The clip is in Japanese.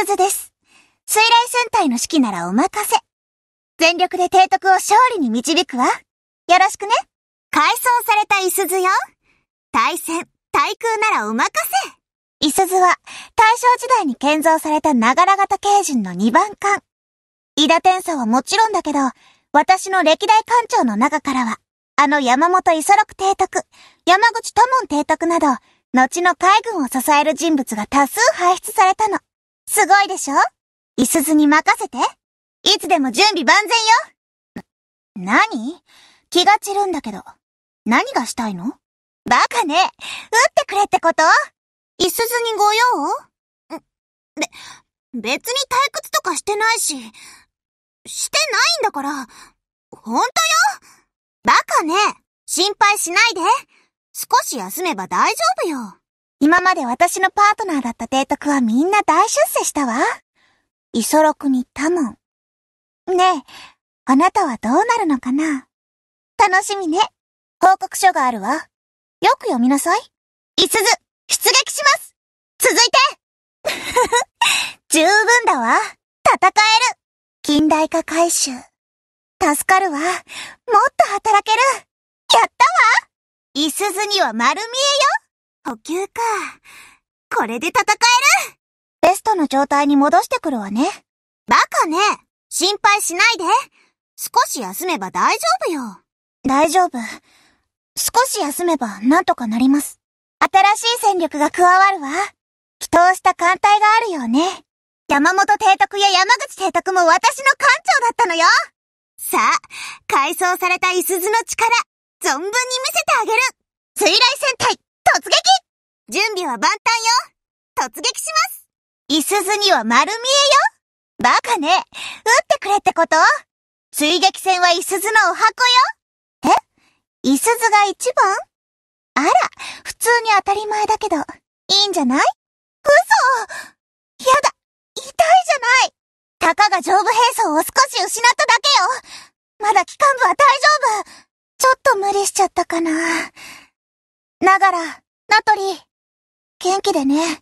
鈴です。水雷戦隊の指揮ならお任せ。全力で提督を勝利に導くわ。よろしくね。改装されたいすズよ。対戦、対空ならお任せ。いすズは、大正時代に建造された長良型刑人の2番艦。伊田天佐はもちろんだけど、私の歴代艦長の中からは、あの山本磯六提督、山口多門提督など、後の海軍を支える人物が多数輩出されたの。すごいでしょいすずに任せて。いつでも準備万全よ。な、何気が散るんだけど。何がしたいのバカね。打ってくれってこといすずにご用べ、別に退屈とかしてないし、してないんだから、ほんとよバカね。心配しないで。少し休めば大丈夫よ。今まで私のパートナーだった提督はみんな大出世したわ。イソロに多門。ねえ、あなたはどうなるのかな楽しみね。報告書があるわ。よく読みなさい。いすず、出撃します続いて 十分だわ。戦える近代化回収。助かるわ。もっと働けるやったわいすずには丸見えよ補給か。これで戦えるベストの状態に戻してくるわね。バカね。心配しないで。少し休めば大丈夫よ。大丈夫。少し休めばなんとかなります。新しい戦力が加わるわ。祈祷した艦隊があるようね。山本提督や山口提督も私の艦長だったのよさあ、改装されたイスズの力、存分に見せてあげる水雷戦隊準備は万端よ突撃しますいすずには丸見えよバカね撃ってくれってこと追撃戦はいすずのお箱よえいすずが一番あら、普通に当たり前だけど、いいんじゃない嘘やだ、痛いじゃないたかが上部兵装を少し失っただけよまだ機関部は大丈夫ちょっと無理しちゃったかな。ながら、ナトリー。元気でね。